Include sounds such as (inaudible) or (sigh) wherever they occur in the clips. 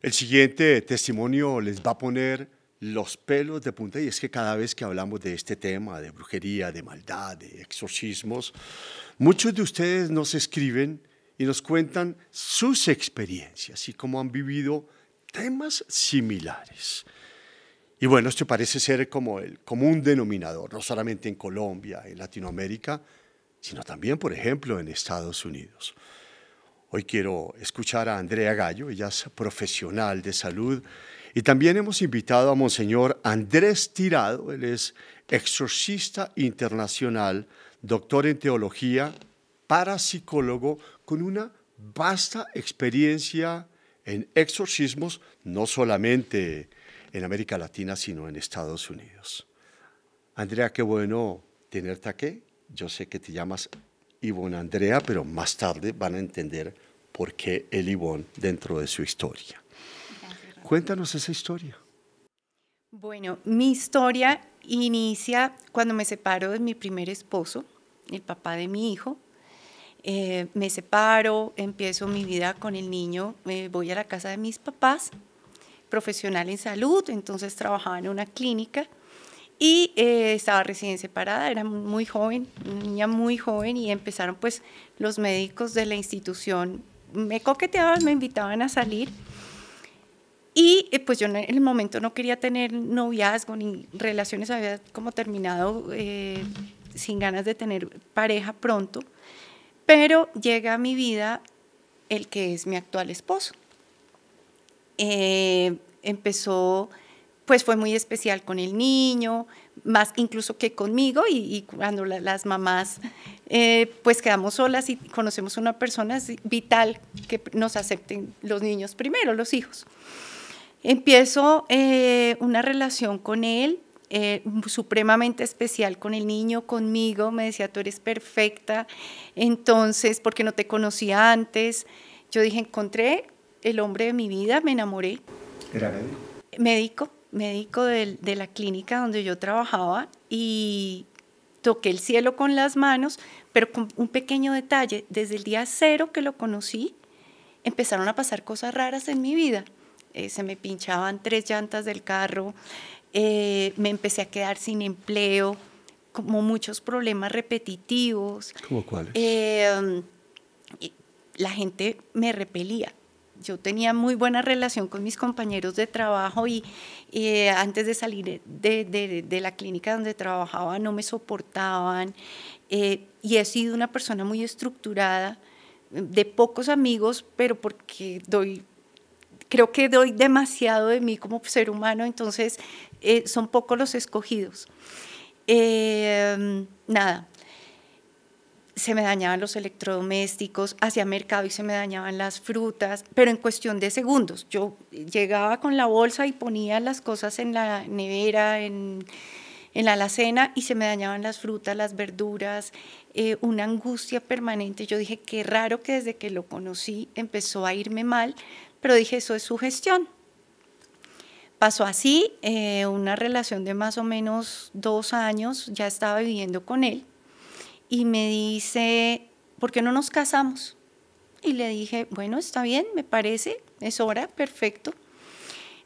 El siguiente testimonio les va a poner los pelos de punta y es que cada vez que hablamos de este tema, de brujería, de maldad, de exorcismos, muchos de ustedes nos escriben y nos cuentan sus experiencias y cómo han vivido temas similares. Y bueno, esto parece ser como el común denominador, no solamente en Colombia, en Latinoamérica, sino también, por ejemplo, en Estados Unidos. Hoy quiero escuchar a Andrea Gallo, ella es profesional de salud. Y también hemos invitado a Monseñor Andrés Tirado, él es exorcista internacional, doctor en teología, parapsicólogo, con una vasta experiencia en exorcismos, no solamente en América Latina, sino en Estados Unidos. Andrea, qué bueno tenerte aquí. Yo sé que te llamas Ivonne Andrea, pero más tarde van a entender por qué el Ivonne dentro de su historia. Cuéntanos esa historia. Bueno, mi historia inicia cuando me separo de mi primer esposo, el papá de mi hijo. Eh, me separo, empiezo mi vida con el niño, Me voy a la casa de mis papás, profesional en salud, entonces trabajaba en una clínica y eh, estaba recién separada, era muy joven, una niña muy joven y empezaron pues los médicos de la institución, me coqueteaban, me invitaban a salir. Y eh, pues yo en el momento no quería tener noviazgo ni relaciones, había como terminado eh, sin ganas de tener pareja pronto, pero llega a mi vida el que es mi actual esposo. empezó pues fue muy especial con el niño, más incluso que conmigo y, cuando las mamás eh, pues quedamos solas y conocemos una persona vital que nos acepten los niños primero, los hijos. Empiezo eh, una relación con él eh, supremamente especial con el niño, conmigo, me decía, tú eres perfecta, entonces, porque no te conocía antes, yo dije, encontré el hombre de mi vida, me enamoré. ¿Era médico? Médico médico de, la clínica donde yo trabajaba y toqué el cielo con las manos, pero con un pequeño detalle, desde el día cero que lo conocí, empezaron a pasar cosas raras en mi vida. Eh, se me pinchaban tres llantas del carro, eh, me empecé a quedar sin empleo, como muchos problemas repetitivos. ¿Cómo cuáles? Eh, la gente me repelía yo tenía muy buena relación con mis compañeros de trabajo y eh, antes de salir de, la clínica donde trabajaba no me soportaban eh, y he sido una persona muy estructurada, de pocos amigos, pero porque doy... Creo que doy demasiado de mí como ser humano, entonces eh, son pocos los escogidos. nada, se me dañaban los electrodomésticos, hacía mercado y se me dañaban las frutas, pero en cuestión de segundos. Yo llegaba con la bolsa y ponía las cosas en la nevera, en, la alacena y se me dañaban las frutas, las verduras, eh, una angustia permanente. Yo dije, qué raro que desde que lo conocí empezó a irme mal, pero dije, eso es su gestión. Pasó así, eh, una relación de más o menos dos años, ya estaba viviendo con él y me dice, ¿por qué no nos casamos? Y le dije, bueno, está bien, me parece, es hora, perfecto.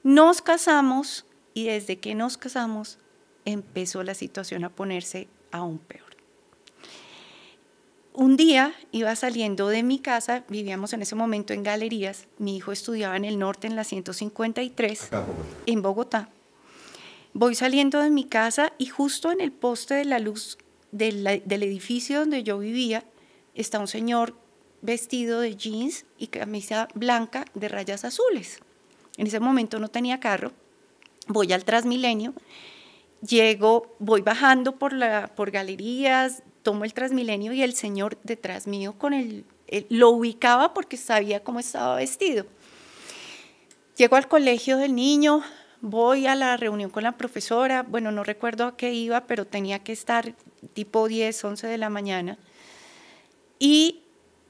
Nos casamos y desde que nos casamos empezó la situación a ponerse aún peor. Un día iba saliendo de mi casa, vivíamos en ese momento en galerías, mi hijo estudiaba en el norte en la 153, en Bogotá. Voy saliendo de mi casa y justo en el poste de la luz del, edificio donde yo vivía está un señor vestido de jeans y camisa blanca de rayas azules. En ese momento no tenía carro, voy al Transmilenio, llego, voy bajando por, la, por galerías, tomo el Transmilenio y el señor detrás mío con el, lo ubicaba porque sabía cómo estaba vestido. Llego al colegio del niño, voy a la reunión con la profesora, bueno, no recuerdo a qué iba, pero tenía que estar tipo 10, 11 de la mañana. Y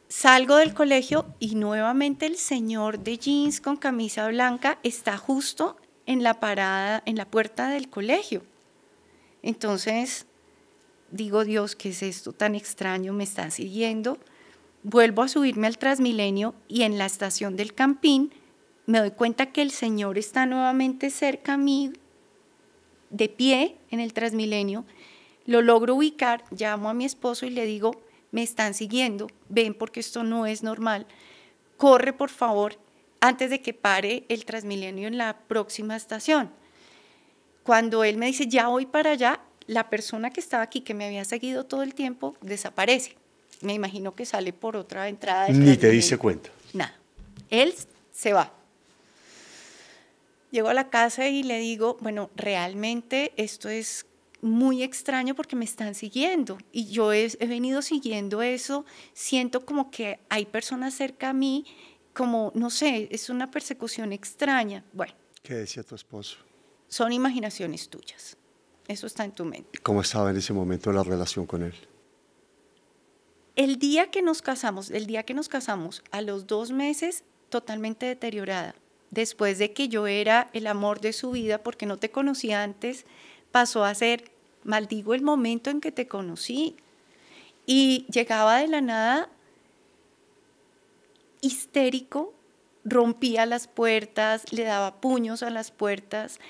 salgo del colegio y nuevamente el señor de jeans con camisa blanca está justo en la parada, en la puerta del colegio. Entonces, digo, Dios, ¿qué es esto tan extraño? Me están siguiendo. Vuelvo a subirme al Transmilenio y en la estación del Campín me doy cuenta que el Señor está nuevamente cerca a mí, de pie en el Transmilenio, lo logro ubicar, llamo a mi esposo y le digo, me están siguiendo, ven porque esto no es normal, corre por favor antes de que pare el Transmilenio en la próxima estación. Cuando él me dice, ya voy para allá, la persona que estaba aquí, que me había seguido todo el tiempo, desaparece. Me imagino que sale por otra entrada. Ni te dice cuenta. Nada. Él se va. Llego a la casa y le digo, bueno, realmente esto es muy extraño porque me están siguiendo y yo he, venido siguiendo eso, siento como que hay personas cerca a mí, como, no sé, es una persecución extraña. Bueno. ¿Qué decía tu esposo? Son imaginaciones tuyas, eso está en tu mente. ¿Cómo estaba en ese momento la relación con él? El día que nos casamos, el día que nos casamos, a los dos meses, totalmente deteriorada después de que yo era el amor de su vida porque no te conocía antes, pasó a ser, maldigo el momento en que te conocí. Y llegaba de la nada histérico, rompía las puertas, le daba puños a las puertas,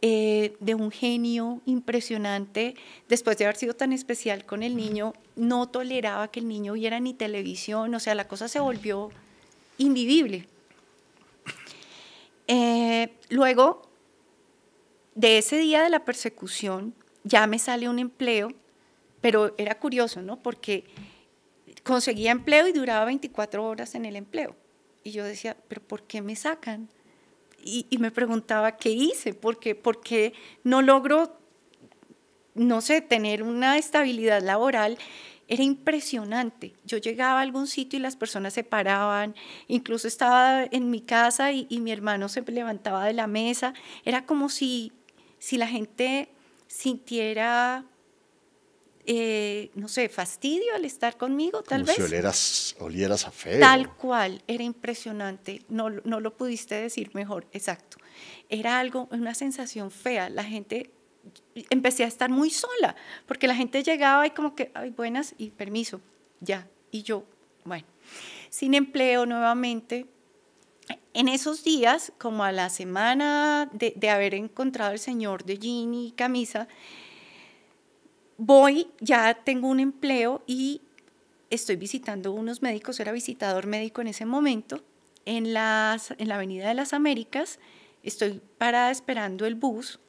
eh, de un genio impresionante. Después de haber sido tan especial con el niño, no toleraba que el niño viera ni televisión, o sea, la cosa se volvió invivible. Eh, luego, de ese día de la persecución, ya me sale un empleo, pero era curioso, ¿no? Porque conseguía empleo y duraba 24 horas en el empleo. Y yo decía, pero ¿por qué me sacan? Y, me preguntaba, ¿qué hice? ¿Por qué, hice por por qué no logro, no sé, tener una estabilidad laboral? Era impresionante. Yo llegaba a algún sitio y las personas se paraban, incluso estaba en mi casa y, mi hermano se levantaba de la mesa. Era como si, si la gente sintiera eh, no sé, fastidio al estar conmigo, tal Como vez. Si olieras, olieras a fe Tal cual, era impresionante, no, no lo pudiste decir mejor, exacto. Era algo, una sensación fea, la gente empecé a estar muy sola, porque la gente llegaba y como que, ay, buenas y permiso, ya. Y yo, bueno, sin empleo nuevamente. En esos días, como a la semana de, haber encontrado el señor de jean y camisa, voy, ya tengo un empleo y estoy visitando unos médicos, era visitador médico en ese momento, en, las, en la Avenida de las Américas, estoy parada esperando el bus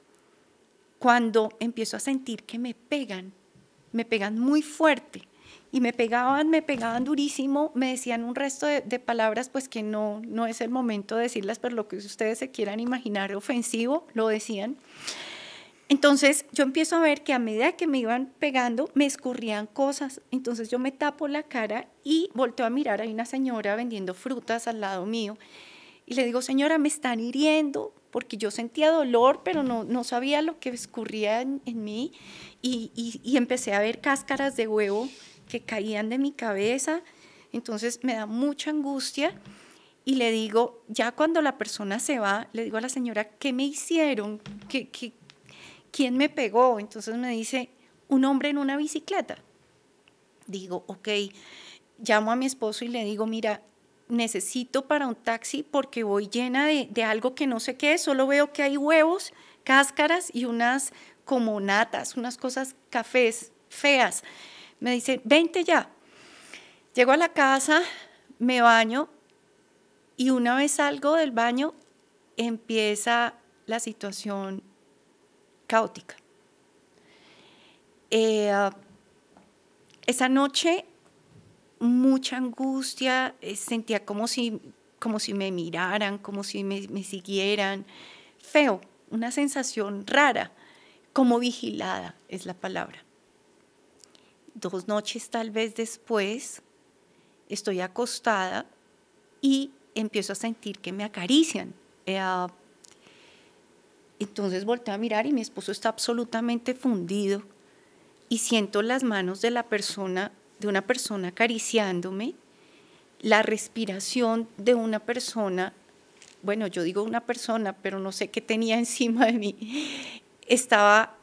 cuando empiezo a sentir que me pegan, me pegan muy fuerte. Y me pegaban, me pegaban durísimo, me decían un resto de, palabras, pues que no, no es el momento de decirlas, pero lo que ustedes se quieran imaginar ofensivo, lo decían. Entonces yo empiezo a ver que a medida que me iban pegando, me escurrían cosas. Entonces yo me tapo la cara y volteo a mirar. Hay una señora vendiendo frutas al lado mío. Y le digo, señora, me están hiriendo, porque yo sentía dolor, pero no, sabía lo que escurría en, mí y, empecé a ver cáscaras de huevo que caían de mi cabeza. Entonces me da mucha angustia y le digo, ya cuando la persona se va, le digo a la señora, ¿qué me hicieron? ¿Qué, qué quién me pegó? Entonces me dice, un hombre en una bicicleta. Digo, ok, llamo a mi esposo y le digo, mira, necesito para un taxi porque voy llena de, algo que no sé qué solo veo que hay huevos, cáscaras y unas como natas, unas cosas cafés feas. Me dice, vente ya. Llego a la casa, me baño y una vez salgo del baño empieza la situación caótica. Eh, ah, esa noche mucha angustia, eh, sentía como si, como si me miraran, como si me, siguieran. Feo, una sensación rara, como vigilada es la palabra. Dos noches tal vez después, estoy acostada y empiezo a sentir que me acarician. Eh, ah, entonces volteo a mirar y mi esposo está absolutamente fundido y siento las manos de la persona de una persona acariciándome, la respiración de una persona, bueno, yo digo una persona, pero no sé qué tenía (laughs) encima de mí, estaba,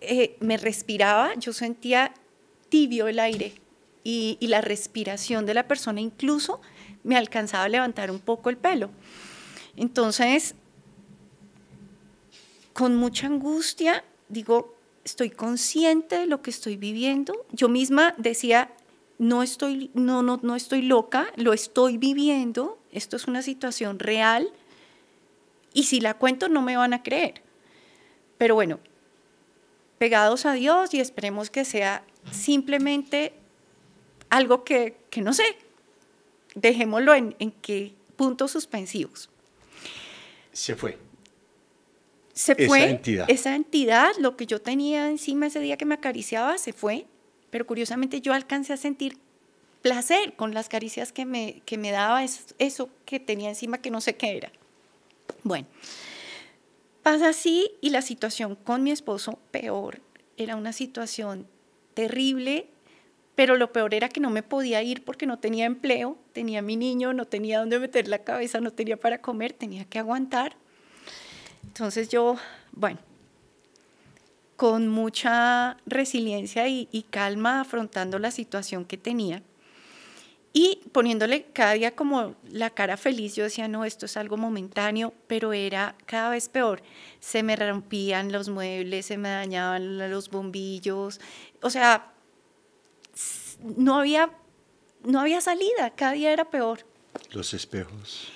eh, me respiraba, yo sentía tibio el aire y, y la respiración de la persona incluso me alcanzaba a levantar un poco el pelo. Entonces, con mucha angustia, digo, estoy consciente de lo que estoy viviendo. Yo misma decía, no estoy, no, no, estoy loca, lo estoy viviendo, esto es una situación real y si la cuento no me van a creer. Pero bueno, pegados a Dios y esperemos que sea simplemente algo que, no sé, dejémoslo en, en puntos suspensivos. Se fue se fue esa entidad. lo que yo tenía encima ese día que me acariciaba, se fue, pero curiosamente yo alcancé a sentir placer con las caricias que me, que me daba eso, que tenía encima que no sé qué era. Bueno, pasa así y la situación con mi esposo peor, era una situación terrible, pero lo peor era que no me podía ir porque no tenía empleo, tenía mi niño, no tenía dónde meter la cabeza, no tenía para comer, tenía que aguantar entonces yo, bueno, con mucha resiliencia y, calma afrontando la situación que tenía y poniéndole cada día como la cara feliz, yo decía, no, esto es algo momentáneo, pero era cada vez peor. Se me rompían los muebles, se me dañaban los bombillos, o sea, no había, no había salida, cada día era peor. Los espejos.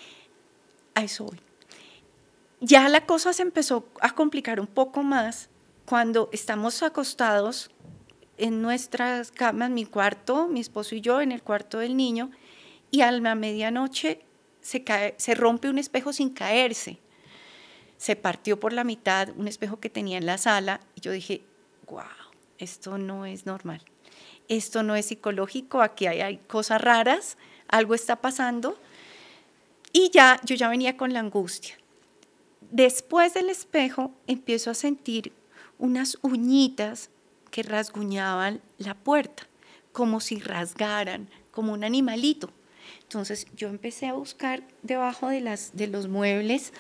A eso voy ya la cosa se empezó a complicar un poco más cuando estamos acostados en nuestras camas, mi cuarto, mi esposo y yo, en el cuarto del niño, y a la medianoche se, rompe un espejo sin caerse. Se partió por la mitad un espejo que tenía en la sala y yo dije, wow, esto no es normal, esto no es psicológico, aquí hay cosas raras, algo está pasando. Y ya, yo ya venía con la angustia Después del espejo empiezo a sentir unas uñitas que rasguñaban la puerta, como si rasgaran, como un animalito. Entonces yo empecé a buscar debajo de, los muebles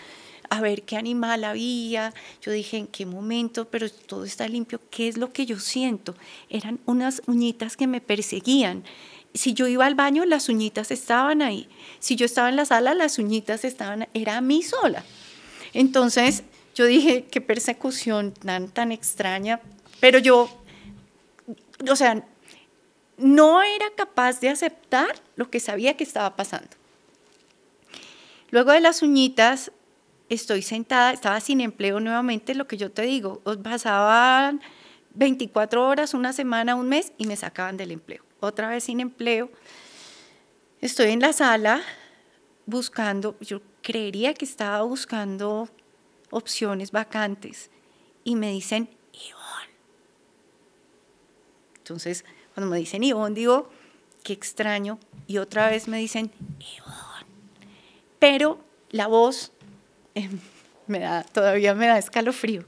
a ver qué animal había. Yo dije, ¿en qué momento? Pero todo está limpio. ¿Qué es lo que yo siento? Eran unas uñitas que me perseguían. Si yo iba al baño, las uñitas estaban ahí. Si yo estaba en la sala, las uñitas estaban, era a mí sola. Entonces yo dije, qué persecución tan, tan extraña, pero yo, o sea, no era capaz de aceptar lo que sabía que estaba pasando. Luego de las uñitas, estoy sentada, estaba sin empleo nuevamente, lo que yo te digo, pasaban 24 horas, una semana, un mes y me sacaban del empleo. Otra vez sin empleo. Estoy en la sala buscando, yo creería que estaba buscando opciones vacantes y me dicen, Ivonne. Entonces, cuando me dicen Ivonne, digo, qué extraño. Y otra vez me dicen, Ivonne. Pero la voz em, (laughs) me da, todavía me da escalofrío.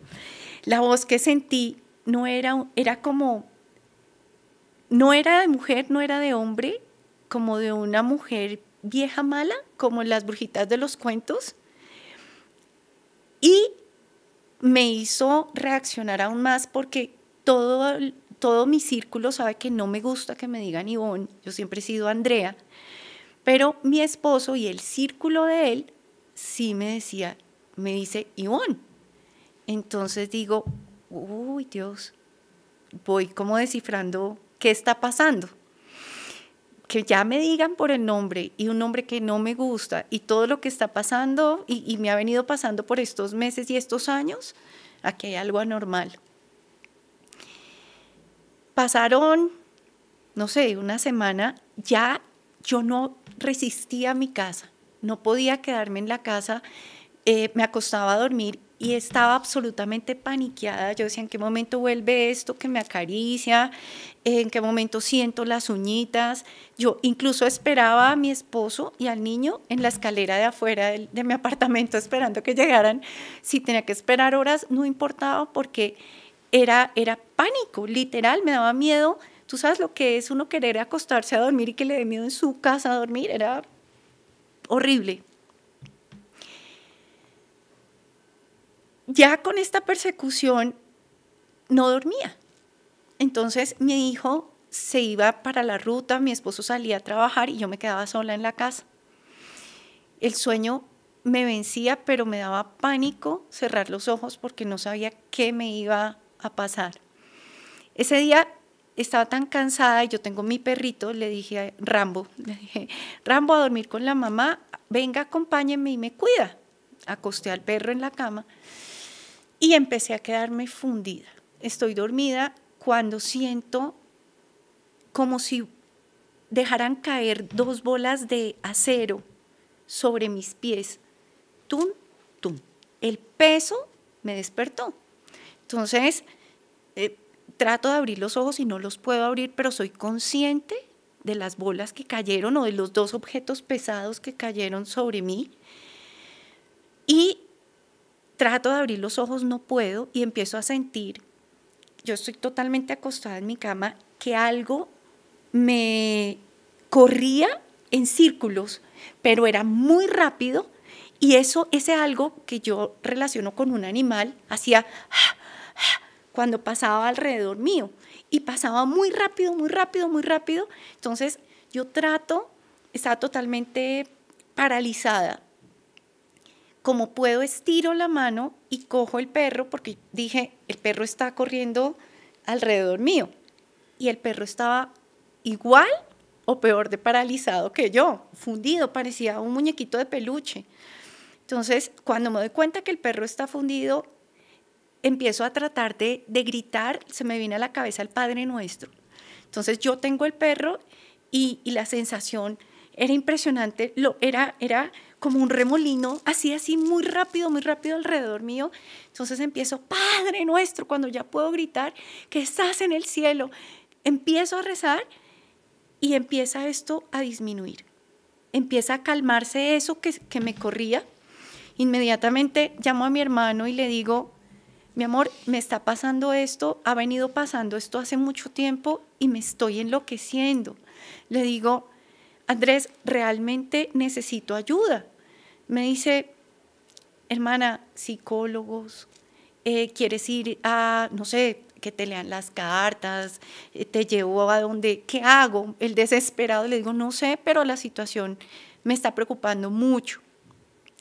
La voz que sentí no era, era como, no era de mujer, no era de hombre, como de una mujer vieja mala, como las brujitas de los cuentos, y me hizo reaccionar aún más porque todo, mi círculo sabe que no me gusta que me digan Ivonne, yo siempre he sido Andrea, pero mi esposo y el círculo de él sí me decía, me dice Ivonne. Entonces digo, uy Dios, voy como descifrando qué está pasando que ya me digan por el nombre y un nombre que no me gusta y todo lo que está pasando y, me ha venido pasando por estos meses y estos años, aquí hay algo anormal. Pasaron, no sé, una semana, ya yo no resistía a mi casa, no podía quedarme en la casa, eh, me acostaba a dormir y estaba absolutamente paniqueada. Yo decía, ¿en qué momento vuelve esto que me acaricia? ¿En qué momento siento las uñitas? Yo incluso esperaba a mi esposo y al niño en la escalera de afuera de, mi (laughs) apartamento esperando que llegaran. Si tenía que esperar horas, no importaba porque era, era pánico, literal, me daba miedo. Tú sabes lo que es uno querer acostarse a dormir y que le dé miedo en su casa a dormir, era horrible. ya con esta persecución no dormía. Entonces mi hijo se iba para la ruta, mi esposo salía a trabajar y yo me quedaba sola en la casa. El sueño me vencía, pero me daba pánico cerrar los ojos porque no sabía qué me iba a pasar. Ese día estaba tan cansada y yo tengo mi perrito, le dije a Rambo, (laughs) le dije, Rambo a dormir con la mamá, venga, acompáñenme y me cuida. Acosté al perro en la cama y empecé a quedarme fundida. Estoy dormida cuando siento como si dejaran caer dos bolas de acero sobre mis pies. Tum, tum. El peso me despertó. Entonces, eh, trato de abrir los ojos y no los puedo abrir, pero soy consciente de las bolas que cayeron o de los dos objetos pesados que cayeron sobre mí. Y trato de abrir los ojos, no puedo y empiezo a sentir, yo estoy totalmente acostada en mi cama, que algo me corría en círculos, pero era muy rápido y eso, ese algo que yo relaciono con un animal, hacía cuando pasaba alrededor mío y pasaba muy rápido, muy rápido, muy rápido. Entonces yo trato, estaba totalmente paralizada como puedo estiro la mano y cojo el perro porque dije, el perro está corriendo alrededor mío. Y el perro estaba igual o peor de paralizado que yo, fundido, parecía un muñequito de peluche. Entonces, cuando me doy cuenta que el perro está fundido, empiezo a tratar de, gritar, se me viene a la cabeza el Padre Nuestro. Entonces, yo tengo el perro y, y la sensación era impresionante, lo, era, era como un remolino, así, así, muy rápido, muy rápido alrededor mío. Entonces empiezo, Padre nuestro, cuando ya puedo gritar, que estás en el cielo. Empiezo a rezar y empieza esto a disminuir. Empieza a calmarse eso que, que me corría. Inmediatamente llamo a mi hermano y le digo, mi amor, me está pasando esto, ha venido pasando esto hace mucho tiempo y me estoy enloqueciendo. Le digo, Andrés, realmente necesito ayuda. Me dice, hermana, psicólogos, eh, quieres ir a, no sé, que te lean las cartas, eh, te llevo a donde, ¿qué hago? El desesperado le digo, no sé, pero la situación me está preocupando mucho.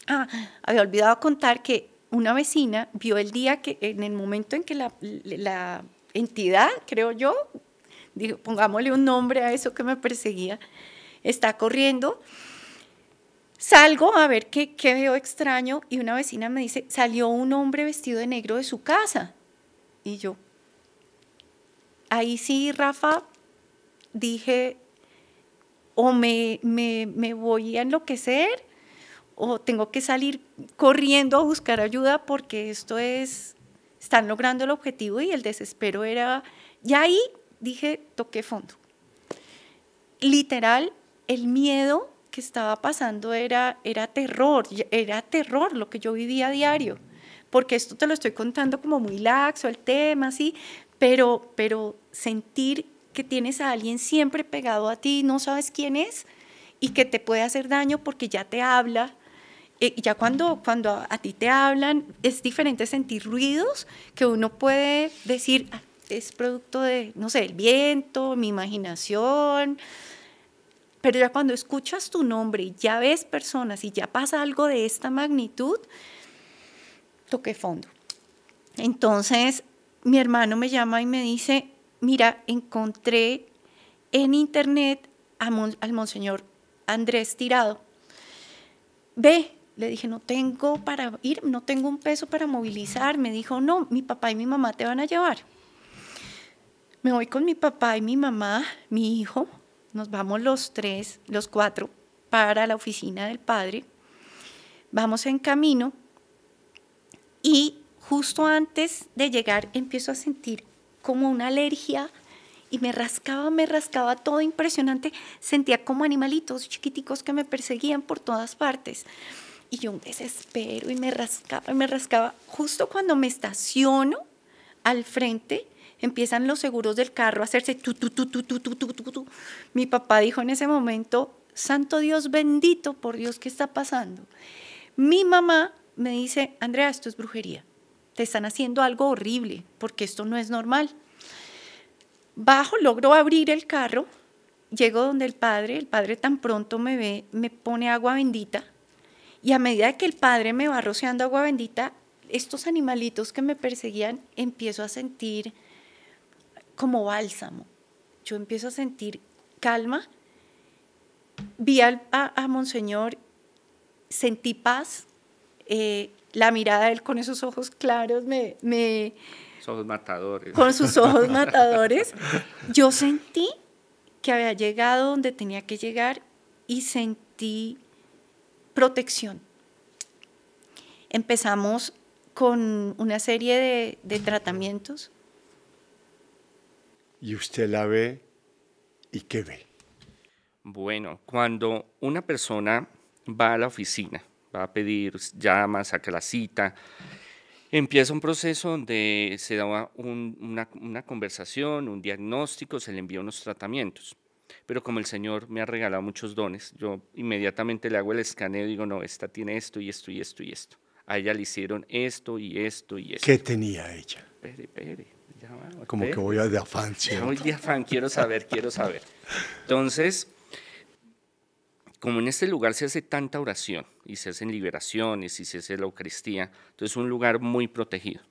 Ah, había olvidado contar que una vecina vio el día que, en el momento en que la, la entidad, creo yo, digo, pongámosle un nombre a eso que me perseguía, está corriendo. Salgo a ver qué, veo extraño y una vecina me dice, salió un hombre vestido de negro de su casa. Y yo, ahí sí, Rafa, dije, o me, me, me, voy a enloquecer o tengo que salir corriendo a buscar ayuda porque esto es, están logrando el objetivo y el desespero era, y ahí dije, toqué fondo. Literal, el miedo que estaba pasando era, terror, era terror lo que yo vivía a diario, porque esto te lo estoy contando como muy laxo el tema, así, pero, pero sentir que tienes a alguien siempre pegado a ti, no sabes quién es y que te puede hacer daño porque ya te habla. Eh, ya cuando, cuando a, ti te hablan, es diferente sentir ruidos que uno puede decir, ah, es producto de, no sé, el viento, mi imaginación, pero ya cuando escuchas tu nombre y ya ves personas y ya pasa algo de esta magnitud, toqué fondo. Entonces, mi hermano me llama y me dice, mira, encontré en internet al monseñor Andrés Tirado. Ve, le dije, no tengo para ir, no tengo un peso para movilizar. Me dijo, no, mi papá y mi mamá te van a llevar. Me voy con mi papá y mi mamá, mi hijo, nos vamos los tres, los cuatro, para la oficina del padre. Vamos en camino y justo antes de llegar empiezo a sentir como una alergia y me rascaba, me rascaba todo impresionante. Sentía como animalitos chiquiticos que me perseguían por todas partes. Y yo un desespero y me rascaba y me rascaba. Justo cuando me estaciono al frente, empiezan los seguros del carro a hacerse tu, tu, tu, tu, tu, tu, tu, tu, tu. Mi papá dijo en ese momento, santo Dios bendito, por Dios, ¿qué está pasando? Mi mamá me dice, Andrea, esto es brujería, te están haciendo algo horrible, porque esto no es normal. Bajo, logro abrir el carro, llego donde el padre, el padre tan pronto me ve, me pone agua bendita, y a medida que el padre me va rociando agua bendita, estos animalitos que me perseguían, empiezo a sentir como bálsamo. Yo empiezo a sentir calma. Vi al, a, Monseñor, sentí paz. Eh, la mirada de él con esos ojos claros me... me ojos matadores. Con sus ojos (laughs) matadores. Yo sentí que había llegado donde tenía que llegar y sentí protección. Empezamos con una serie de, de tratamientos y usted la ve y qué ve. Bueno, cuando una persona va a la oficina, va a pedir, llamas, saca la cita, empieza un proceso donde se da una, conversación, un diagnóstico, se le envía unos tratamientos pero como el Señor me ha regalado muchos dones, yo inmediatamente le hago el escaneo y digo, no, esta tiene esto y esto y esto y esto. A ella le hicieron esto y esto y esto. ¿Qué tenía ella? Pere, como que voy a de afán, quiero saber, quiero saber. Entonces, como en este lugar se hace tanta oración y se hacen liberaciones y se hace la Eucaristía, entonces es un lugar muy protegido.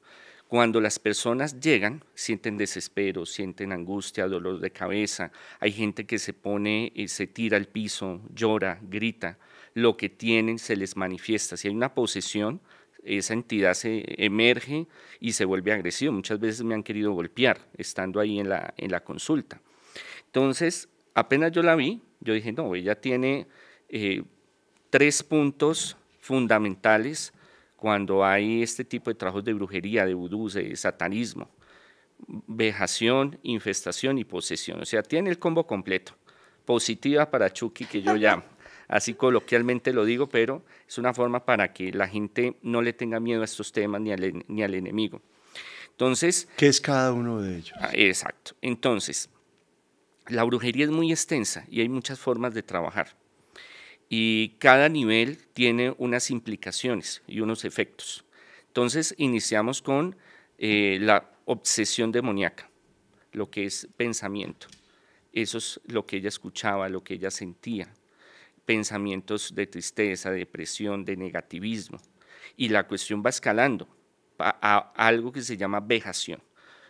Cuando las personas llegan, sienten desespero, sienten angustia, dolor de cabeza. Hay gente que se pone, y eh, se tira al piso, llora, grita. Lo que tienen se les manifiesta. Si hay una posesión, esa entidad se emerge y se vuelve agresiva. Muchas veces me han querido golpear estando ahí en la, en la consulta. Entonces, apenas yo la vi, yo dije, no, ella tiene eh, tres puntos fundamentales cuando hay este tipo de trabajos de brujería, de vudú, de satanismo, vejación, infestación y posesión. O sea, tiene el combo completo. Positiva para Chucky, que yo llamo así coloquialmente lo digo, pero es una forma para que la gente no le tenga miedo a estos temas ni al, enemigo. Entonces... ¿Qué es cada uno de ellos? Ah, exacto. Entonces, la brujería es muy extensa y hay muchas formas de trabajar. Y cada nivel tiene unas implicaciones y unos efectos. Entonces, iniciamos con eh, la obsesión demoníaca, lo que es pensamiento. Eso es lo que ella escuchaba, lo que ella sentía, pensamientos de tristeza, depresión, de negativismo. Y la cuestión va escalando a, algo que se llama vejación.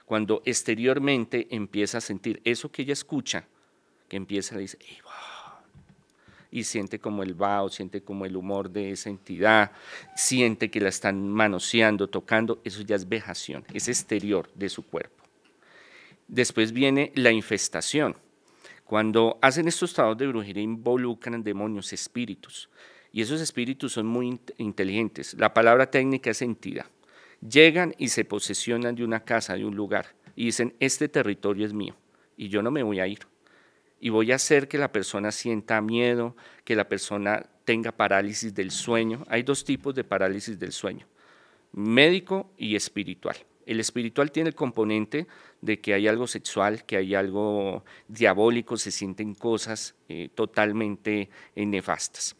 Cuando exteriormente empieza a sentir eso que ella escucha, que empieza a decir, y siente como el vaho, siente como el humor de esa entidad, siente que la están manoseando, tocando, eso ya es vejación, es exterior de su cuerpo. Después viene la infestación, cuando hacen estos trabajos de brujería involucran demonios, espíritus, y esos espíritus son muy inteligentes. La palabra técnica es entidad. Llegan y se posesionan de una casa, de un lugar, y dicen, este territorio es mío, y yo no me voy a ir. Y voy a hacer que la persona sienta miedo, que la persona tenga parálisis del sueño. Hay dos tipos de parálisis del sueño, médico y espiritual. El espiritual tiene el componente de que hay algo sexual, que hay algo diabólico, se sienten cosas eh, totalmente eh, nefastas.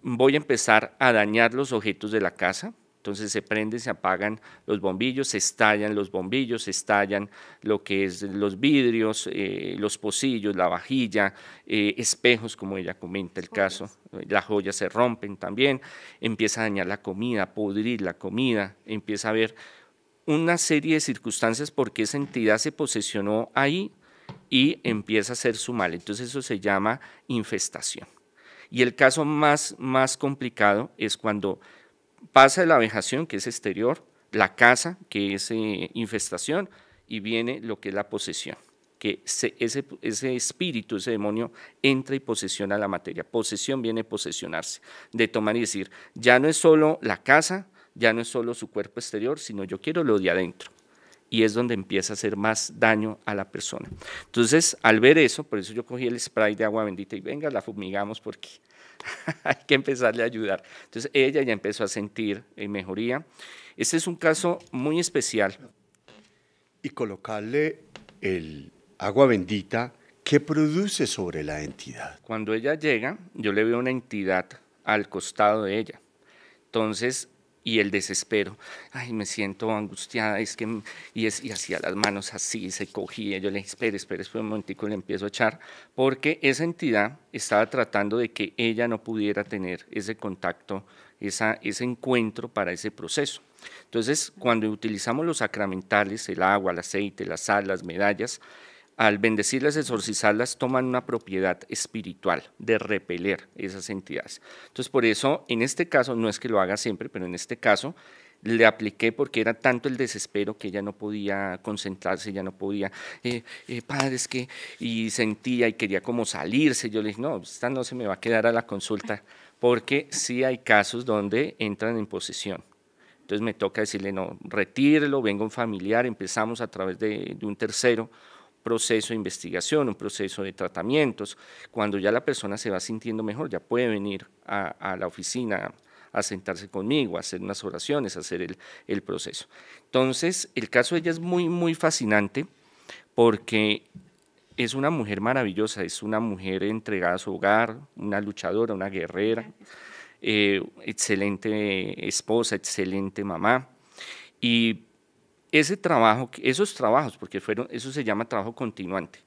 Voy a empezar a dañar los objetos de la casa, entonces se prenden, se apagan los bombillos, se estallan los bombillos, se estallan lo que es los vidrios, eh, los pocillos, la vajilla, espejos, como ella comenta el caso, las joyas se rompen también, empieza a dañar la comida, a pudrir la comida, empieza a ver una serie de circunstancias porque esa entidad se posesionó ahí y empieza a hacer su mal. Entonces eso se llama infestación. Y el caso más, más complicado es cuando pasa la vejación, que es exterior, la casa, que es eh, infestación, y viene lo que es la posesión, que ese, ese espíritu, ese demonio, entra y posesiona la materia. Posesión viene posesionarse, de tomar y decir, ya no es solo la casa, ya no es solo su cuerpo exterior, sino yo quiero lo de adentro. Y es donde empieza a hacer más daño a la persona. Entonces, al ver eso, por eso yo cogí el spray de agua bendita y venga, la fumigamos porque (laughs) hay que empezarle a ayudar. Entonces, ella ya empezó a sentir eh, mejoría. Este es un caso muy especial. Y colocarle el agua bendita, que produce sobre la entidad? Cuando ella llega, yo le veo una entidad al costado de ella. Entonces, y el desespero. Ay, me siento angustiada, es que, y, y hacía las manos así, se cogía, yo le dije, espere, espere, espere un momentico, le empiezo a echar, porque esa entidad estaba tratando de que ella no pudiera tener ese contacto, esa, ese encuentro para ese proceso. Entonces, cuando utilizamos los sacramentales, el agua, el aceite, la sal, las medallas, al bendecirlas, exorcizarlas, toman una propiedad espiritual de repeler esas entidades. Entonces, por eso, en este caso, no es que lo haga siempre, pero en este caso, le apliqué porque era tanto el desespero que ella no podía concentrarse, ya no podía, eh, eh, es que, y sentía y quería como salirse. Yo le dije, no, esta no se me va a quedar a la consulta, porque sí hay casos donde entran en posesión. Entonces me toca decirle, no, retírelo, vengo un familiar, empezamos a través de un tercero proceso de investigación, un proceso de tratamientos. Cuando ya la persona se va sintiendo mejor, ya puede venir a, la oficina a sentarse conmigo, a hacer unas oraciones, a hacer el, proceso. Entonces, el caso de ella es muy, muy fascinante porque es una mujer maravillosa, es una mujer entregada a su hogar, una luchadora, una guerrera, eh, excelente esposa, excelente mamá. Y ese trabajo, esos trabajos, porque fueron, eso se llama trabajo continuante,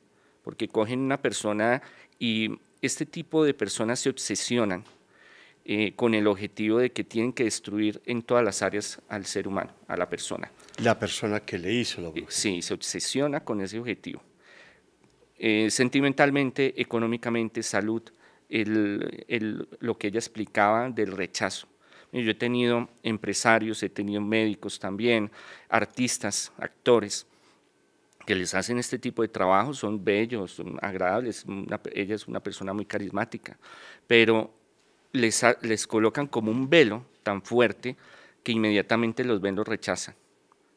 porque cogen una persona y este tipo de personas se obsesionan eh, con el objetivo de que tienen que destruir en todas las áreas al ser humano, a la persona. La persona que le hizo lo eh, brujería. Sí, se obsesiona con ese objetivo. Eh, sentimentalmente, económicamente, salud, el, lo que ella explicaba del rechazo. Yo he tenido empresarios, he tenido médicos también, artistas, actores que les hacen este tipo de trabajo, son bellos, son agradables, ella es una persona muy carismática, pero les, les colocan como un velo tan fuerte que inmediatamente los ven, los rechazan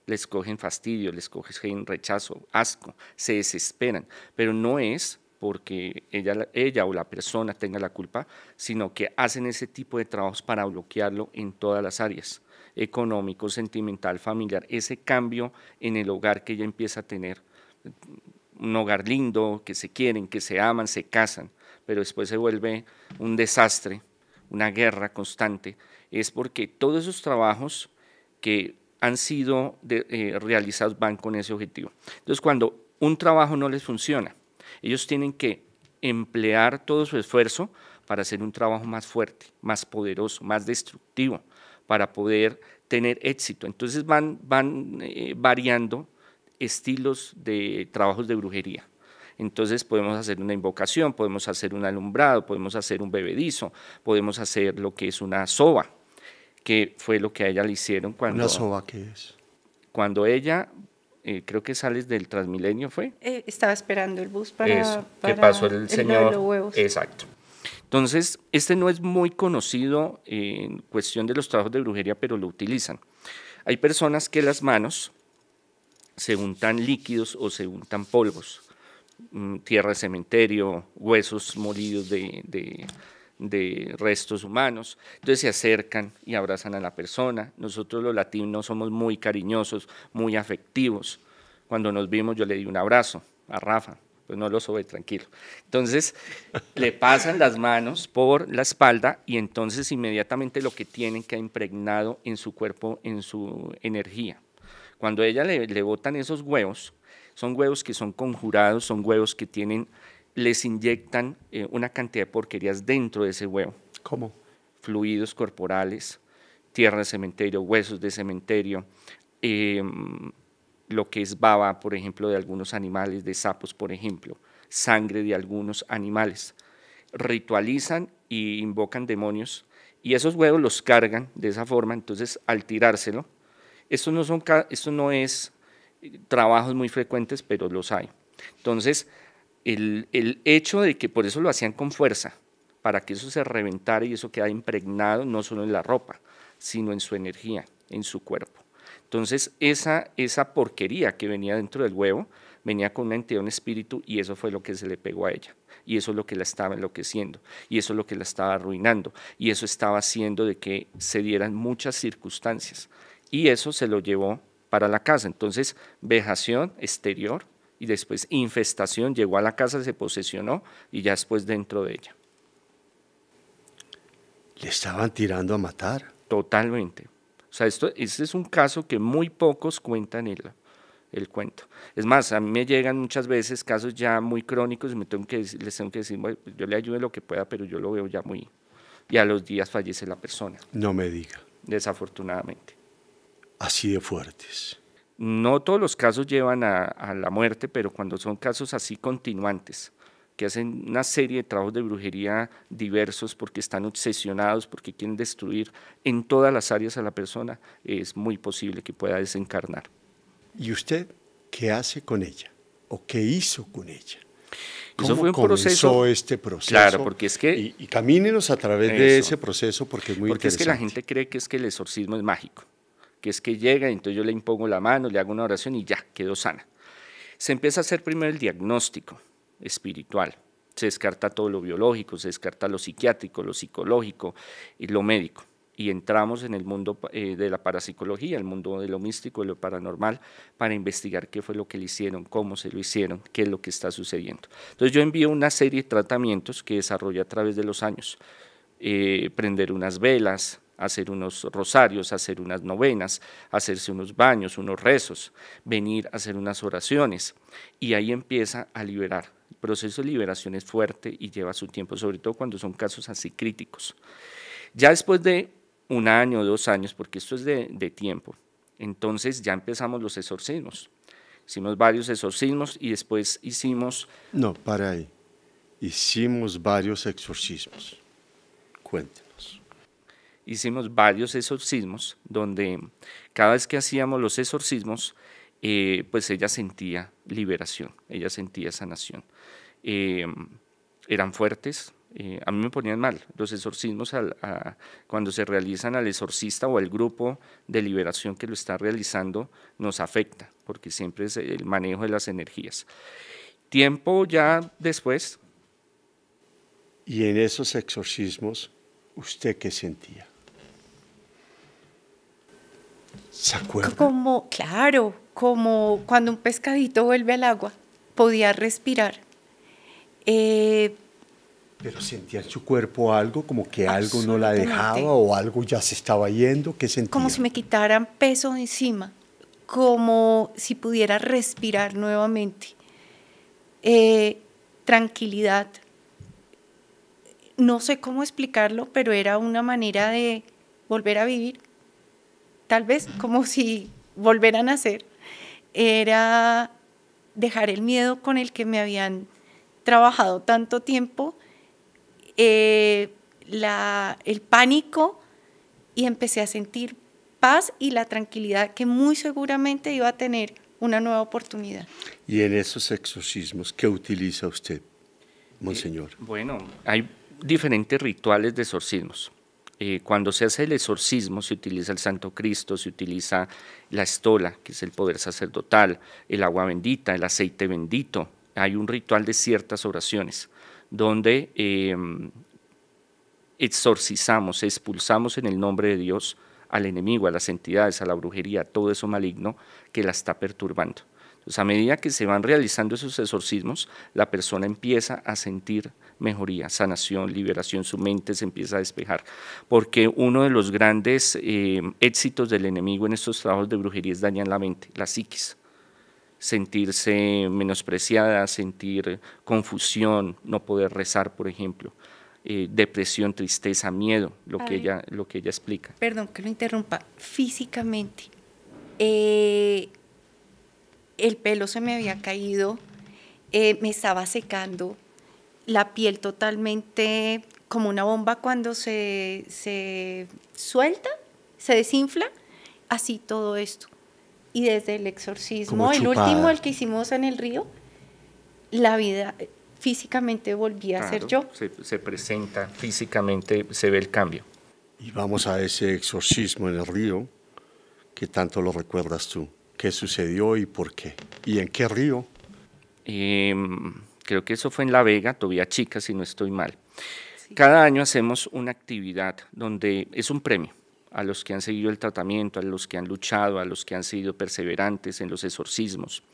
les cogen fastidio, les cogen rechazo, asco, se desesperan, pero no es porque ella, ella o la persona tenga la culpa, sino que hacen ese tipo de trabajos para bloquearlo en todas las áreas, económico, sentimental, familiar, ese cambio en el hogar que ella empieza a tener, un hogar lindo, que se quieren, que se aman, se casan, pero después se vuelve un desastre, una guerra constante, es porque todos esos trabajos que han sido eh, realizados van con ese objetivo. Entonces, cuando un trabajo no les funciona, ellos tienen que emplear todo su esfuerzo para hacer un trabajo más fuerte, más poderoso, más destructivo, para poder tener éxito. Entonces van, eh, variando estilos de trabajos de brujería. Entonces podemos hacer una invocación, podemos hacer un alumbrado, podemos hacer un bebedizo, podemos hacer lo que es una soba, que fue lo que a ella le hicieron cuando... ¿Una soba qué es? Cuando ella eh, creo que sales del Transmilenio, ¿fue? Eh, estaba esperando el bus para... Eso, que pasó el, señor... huevos. Exacto. Entonces, este no es muy conocido en cuestión de los trabajos de brujería, pero lo utilizan. Hay personas que las manos se untan líquidos o se untan polvos, mm, tierra de cementerio, huesos molidos de de restos humanos. Entonces se acercan y abrazan a la persona. Nosotros los latinos somos muy cariñosos, muy afectivos. Cuando nos vimos yo le di un abrazo a Rafa, pues no lo sobe, tranquilo. Entonces (laughs) le pasan las manos por la espalda y entonces inmediatamente lo que tienen queda impregnado en su cuerpo, en su energía. Cuando ella le, le botan esos huevos, son huevos que son conjurados, son huevos que tienen les inyectan eh, una cantidad de porquerías dentro de ese huevo. ¿Cómo? Fluidos corporales, tierra de cementerio, huesos de cementerio, em, lo que es baba, por ejemplo, de algunos animales, de sapos, por ejemplo, sangre de algunos animales. Ritualizan e invocan demonios y esos huevos los cargan de esa forma, entonces al tirárselo, esto no, son, esto no es eh, trabajos muy frecuentes, pero los hay. Entonces, el, hecho de que por eso lo hacían con fuerza, para que eso se reventara y eso queda impregnado no solo en la ropa, sino en su energía, en su cuerpo. Entonces, esa, esa porquería que venía dentro del huevo venía con una entidad, un espíritu, y eso fue lo que se le pegó a ella. Y eso es lo que la estaba enloqueciendo, y eso es lo que la estaba arruinando, y eso estaba haciendo de que se dieran muchas circunstancias. Y eso se lo llevó para la casa. Entonces, vejación exterior, y después infestación, llegó a la casa, se posesionó y ya después dentro de ella. Le estaban tirando a matar. Totalmente. O sea, esto, este es un caso que muy pocos cuentan el, el cuento. Es más, a mí me llegan muchas veces casos ya muy crónicos y me tengo que, les tengo que decir, yo le ayude lo que pueda, pero yo lo veo ya muy... Y a los días fallece la persona. No me diga. Desafortunadamente. Así de fuertes. No todos los casos llevan a, la muerte, pero cuando son casos así continuantes, que hacen una serie de trabajos de brujería diversos porque están obsesionados, porque quieren destruir en todas las áreas a la persona, es muy posible que pueda desencarnar. ¿Y usted qué hace con ella? ¿O qué hizo con ella? ¿Cómo este proceso? Claro, porque es que... Y, camínenos a través de ese proceso porque es muy porque interesante. Porque es que la gente cree que es que el exorcismo es mágico que es que llega, entonces yo le impongo la mano, le hago una oración y ya, quedó sana. Se empieza a hacer primero el diagnóstico espiritual, se descarta todo lo biológico, se descarta lo psiquiátrico, lo psicológico y lo médico. Y entramos en el mundo eh, de la parapsicología, el mundo de lo místico, de lo paranormal, para investigar qué fue lo que le hicieron, cómo se lo hicieron, qué es lo que está sucediendo. Entonces yo envío una serie de tratamientos que desarrollo a través de los años. Eh, prender unas velas, hacer unos rosarios, hacer unas novenas, hacerse unos baños, unos rezos, venir a hacer unas oraciones. Y ahí empieza a liberar. El proceso de liberación es fuerte y lleva su tiempo, sobre todo cuando son casos así críticos. Ya después de un año o dos años, porque esto es de, tiempo, entonces ya empezamos los exorcismos. Hicimos varios exorcismos y después hicimos... No, para ahí. Hicimos varios exorcismos. Cuenta hicimos varios exorcismos donde cada vez que hacíamos los exorcismos, eh, pues ella sentía liberación, ella sentía sanación. Em, eran fuertes, eh, a mí me ponían mal. Los exorcismos cuando se realizan al exorcista o al grupo de liberación que lo está realizando nos afecta, porque siempre es el manejo de las energías. Tiempo ya después. Y en esos exorcismos, ¿usted qué sentía? ¿Se Como, claro, como cuando un pescadito vuelve al agua, podía respirar. Eh, pero sentía en su cuerpo algo, como que algo no la dejaba o algo ya se estaba yendo, ¿qué sentía? Como si me quitaran peso encima, como si pudiera respirar nuevamente. Eh, tranquilidad. No sé cómo explicarlo, pero era una manera de volver a vivir tal vez como si volveran a nacer, era dejar el miedo con el que me habían trabajado tanto tiempo, eh, la, el pánico y empecé a sentir paz y la tranquilidad que muy seguramente iba a tener una nueva oportunidad. ¿Y en esos exorcismos qué utiliza usted, monseñor? Eh, bueno, hay diferentes rituales de exorcismos. Eh, cuando se hace el exorcismo se utiliza el Santo Cristo, se utiliza la estola, que es el poder sacerdotal, el agua bendita, el aceite bendito. Hay un ritual de ciertas oraciones donde em, exorcizamos, expulsamos en el nombre de Dios al enemigo, a las entidades, a la brujería, a todo eso maligno que la está perturbando. Entonces, a medida que se van realizando esos exorcismos, la persona empieza a sentir mejoría, sanación, liberación, su mente se empieza a despejar, porque uno de los grandes eh, éxitos del enemigo en estos trabajos de brujería es dañar la mente, la psiquis sentirse menospreciada, sentir confusión, no poder rezar, por ejemplo. Eh, depresión, tristeza, miedo, lo que, ella, lo que ella explica. Perdón que lo interrumpa. Físicamente, eh, el pelo se me había caído, me estaba secando, la piel totalmente como una bomba cuando se, suelta, se desinfla, así todo esto. Y desde el exorcismo, el último, el que hicimos en el río, la vida eh, físicamente volvía a ser yo. Se, presenta físicamente, se ve el cambio. Y vamos a ese exorcismo en el río, que tanto lo recuerdas tú. ¿Qué sucedió y por qué? ¿Y en qué río? Eh, creo que eso fue en La Vega, todavía chica si no estoy mal. Cada año hacemos una actividad donde es un premio a los que han seguido el tratamiento, a los que han luchado, a los que han sido perseverantes en los exorcismos.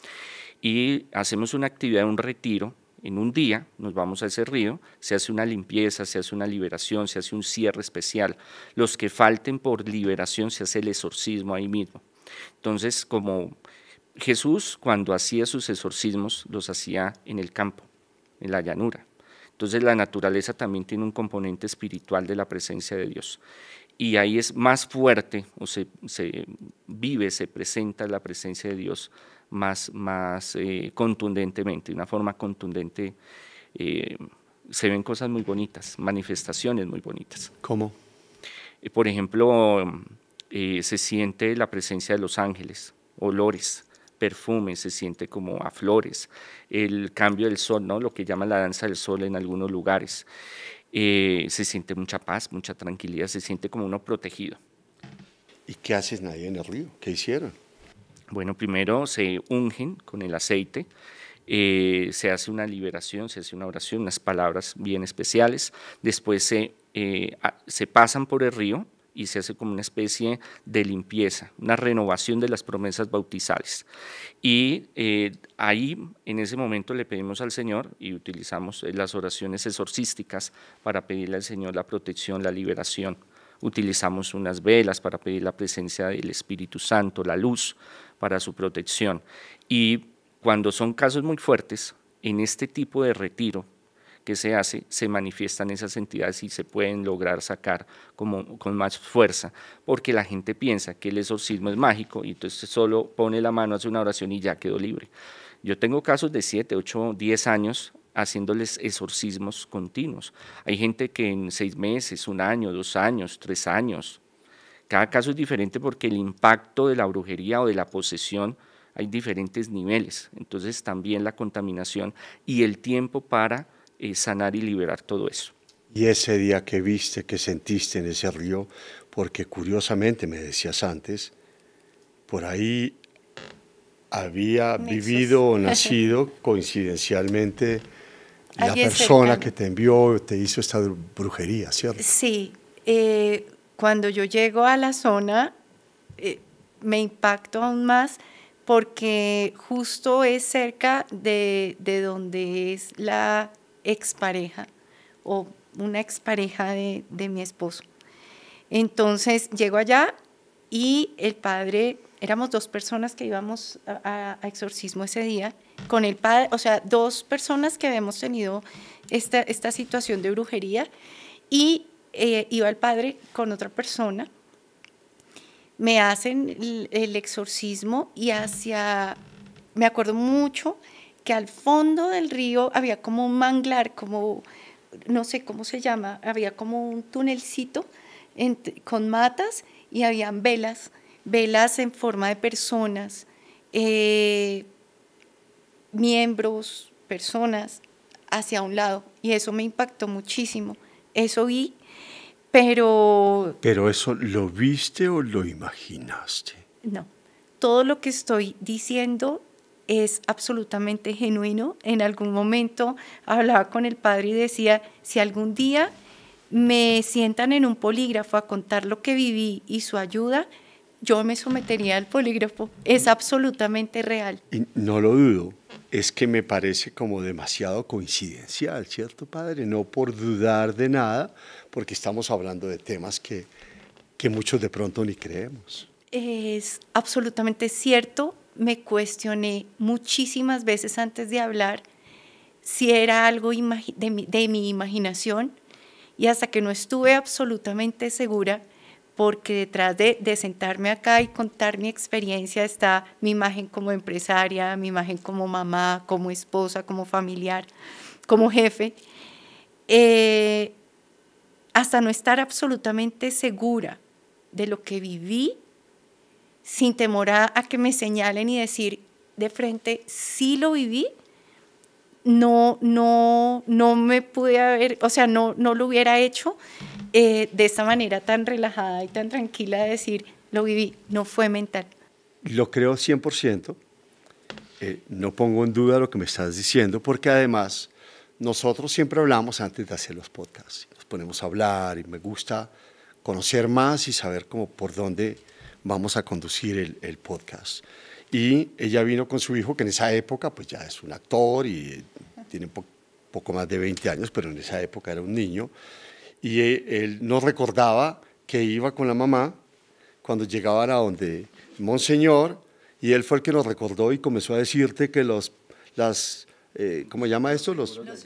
Y hacemos una actividad, un retiro en un día nos vamos a ese río, se hace una limpieza, se hace una liberación, se hace un cierre especial. Los que falten por liberación se hace el exorcismo ahí mismo. Entonces, como Jesús, cuando hacía sus exorcismos, los hacía en el campo, en la llanura. Entonces la naturaleza también tiene un componente espiritual de la presencia de Dios. Y ahí es más fuerte, o se, vive, se presenta la presencia de Dios más, más eh, contundentemente, de una forma contundente. Eh, se ven cosas muy bonitas, manifestaciones muy bonitas. ¿Cómo? Eh, por ejemplo, se siente la presencia de los ángeles, olores, perfume, se siente como a flores, el cambio del sol, ¿no? lo que llaman la danza del sol en algunos lugares. Eh, se siente mucha paz, mucha tranquilidad, se siente como uno protegido. ¿Y qué haces nadie en el río? ¿Qué hicieron? Bueno, primero se ungen con el aceite, eh, se hace una liberación, se hace una oración, unas palabras bien especiales, después se, eh, se pasan por el río y se hace como una especie de limpieza, una renovación de las promesas bautizales. Y eh, ahí, en ese momento, le pedimos al Señor y utilizamos eh, las oraciones exorcísticas para pedirle al Señor la protección, la liberación. Utilizamos unas velas para pedir la presencia del Espíritu Santo, la luz para su protección. Y cuando son casos muy fuertes, en este tipo de retiro, que se hace, se manifiestan esas entidades y se pueden lograr sacar como, con más fuerza, porque la gente piensa que el exorcismo es mágico y entonces solo pone la mano, hace una oración y ya quedó libre. Yo tengo casos de 7, 8, 10 años haciéndoles exorcismos continuos. Hay gente que en seis meses, un año, dos años, tres años, cada caso es diferente porque el impacto de la brujería o de la posesión hay diferentes niveles. Entonces también la contaminación y el tiempo para sanar y liberar todo eso. Y ese día que viste, que sentiste en ese río, porque curiosamente me decías antes, por ahí había vivido o (laughs) nacido coincidencialmente la persona que te envió, te hizo esta brujería, ¿cierto? Sí, eh, cuando yo llego a la zona eh, me impacto aún más porque justo es cerca de, de donde es la expareja o una expareja de, de mi esposo. Entonces llego allá y el padre, éramos dos personas que íbamos a, exorcismo ese día, con el padre, o sea, dos personas que habíamos tenido esta, esta situación de brujería y eh, iba el padre con otra persona. Me hacen el, el exorcismo y hacia, me acuerdo mucho, al fondo del río había como un manglar, como, no sé cómo se llama, había como un túnelcito con matas y habían velas, velas en forma de personas, eh, miembros, personas hacia un lado y eso me impactó muchísimo. Eso vi, pero... ¿Pero eso lo viste o lo imaginaste? No, todo lo que estoy diciendo es absolutamente genuino. En algún momento hablaba con el padre y decía, si algún día me sientan en un polígrafo a contar lo que viví y su ayuda, yo me sometería al polígrafo. Es absolutamente real. no lo dudo. Es que me parece como demasiado coincidencial, ¿cierto, padre? No por dudar de nada, porque estamos hablando de temas que, que muchos de pronto ni creemos. Es absolutamente cierto me cuestioné muchísimas veces antes de hablar si era algo de mi, imaginación y hasta que no estuve absolutamente segura, porque detrás de, sentarme acá y contar mi experiencia está mi imagen como empresaria, mi imagen como mamá, como esposa, como familiar, como jefe, eh, hasta no estar absolutamente segura de lo que viví sin temor a, que me señalen y decir de frente, sí lo viví, no, no, no me pude haber, o sea, no, no lo hubiera hecho eh, de esa manera tan relajada y tan tranquila de decir, lo viví, no fue mental. Lo creo 100%, eh, no pongo en duda lo que me estás diciendo, porque además nosotros siempre hablamos antes de hacer los podcasts, nos ponemos a hablar y me gusta conocer más y saber cómo por dónde vamos a conducir el, podcast. Y ella vino con su hijo, que en esa época pues ya es un actor y tiene poco más de 20 años, pero en esa época era un niño. Y eh, él, él nos recordaba que iba con la mamá cuando llegaban a donde Monseñor, y él fue el que nos recordó y comenzó a decirte que los, las eh, ¿cómo llama esto? Los, los,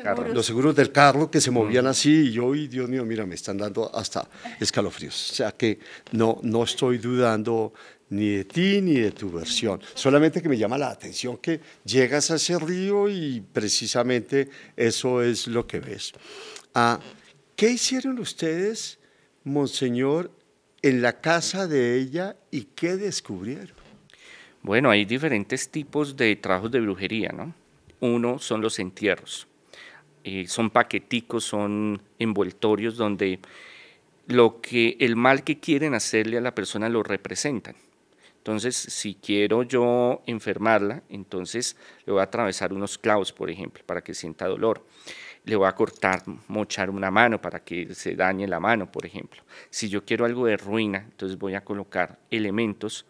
seguros. del carro que se movían así y yo, y Dios mío, mira, me están dando hasta escalofríos. O sea que no, no estoy dudando ni de ti ni de tu versión. Solamente que me llama la atención que llegas a ese río y precisamente eso es lo que ves. Ah, ¿Qué hicieron ustedes, Monseñor, en la casa de ella y qué descubrieron? Bueno, hay diferentes tipos de trabajos de brujería, ¿no? Uno son los entierros. Eh, son paqueticos, son envoltorios donde lo que el mal que quieren hacerle a la persona lo representan. Entonces, si quiero yo enfermarla, entonces le voy a atravesar unos clavos, por ejemplo, para que sienta dolor. Le voy a cortar, mochar una mano para que se dañe la mano, por ejemplo. Si yo quiero algo de ruina, entonces voy a colocar elementos